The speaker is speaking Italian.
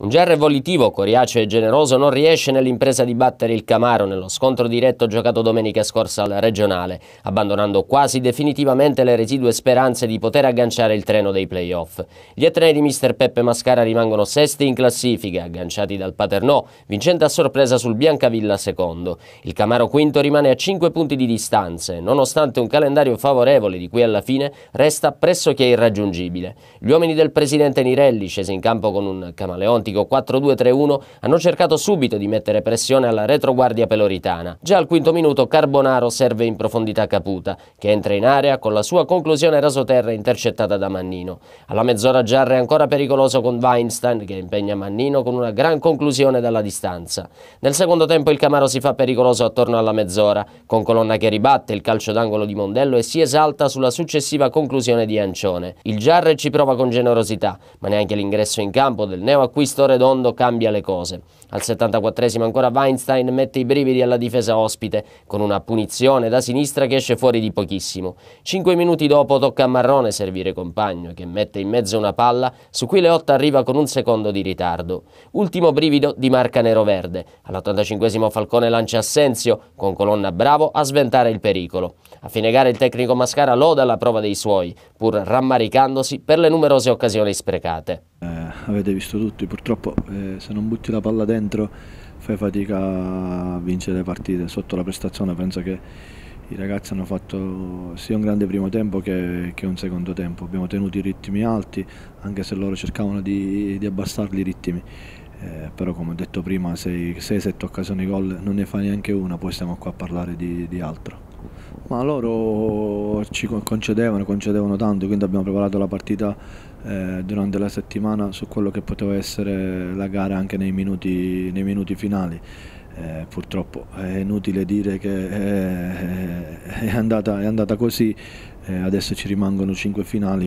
Un GR volitivo, coriaceo e generoso, non riesce nell'impresa di battere il Camaro nello scontro diretto giocato domenica scorsa al regionale, abbandonando quasi definitivamente le residue speranze di poter agganciare il treno dei playoff. Gli etnei di mister Peppe Mascara rimangono sesti in classifica, agganciati dal Paternò, vincente a sorpresa sul Biancavilla secondo. Il Camaro quinto rimane a 5 punti di distanze, nonostante un calendario favorevole di cui alla fine resta pressoché irraggiungibile. Gli uomini del presidente Nirelli, scesi in campo con un camaleonte tattico 4-2-3-1 hanno cercato subito di mettere pressione alla retroguardia peloritana. Già al quinto minuto Carbonaro serve in profondità Caputa, che entra in area con la sua conclusione rasoterra intercettata da Mannino. Alla mezz'ora Giarre è ancora pericoloso con Weinstein, che impegna Mannino con una gran conclusione dalla distanza. Nel secondo tempo il Camaro si fa pericoloso attorno alla mezz'ora, con Colonna che ribatte il calcio d'angolo di Mondello e si esalta sulla successiva conclusione di Ancione. Il Giarre ci prova con generosità, ma neanche l'ingresso in campo del neo acquisto Redondo cambia le cose. Al 74 ancora Weinstein mette i brividi alla difesa ospite, con una punizione da sinistra che esce fuori di pochissimo. Cinque minuti dopo tocca a Marrone servire compagno, che mette in mezzo una palla, su cui Leotta arriva con un secondo di ritardo. Ultimo brivido di marca nero-verde. All'85 Falcone lancia Assenzio, con colonna Bravo, a sventare il pericolo. A fine gara il tecnico Mascara loda la prova dei suoi, pur rammaricandosi per le numerose occasioni sprecate. Eh, avete visto tutti, purtroppo eh, se non butti la palla dentro fai fatica a vincere le partite, sotto la prestazione penso che i ragazzi hanno fatto sia un grande primo tempo che, che un secondo tempo, abbiamo tenuto i ritmi alti anche se loro cercavano di, di abbassarli i ritmi. Eh, però come ho detto prima 6-7 occasioni gol non ne fa neanche una, poi stiamo qua a parlare di, di altro. Ma loro ci concedevano, concedevano tanto, quindi abbiamo preparato la partita eh, durante la settimana su quello che poteva essere la gara anche nei minuti, nei minuti finali. Eh, purtroppo è inutile dire che è, eh, è, andata, è andata, così, eh, adesso ci rimangono cinque finali,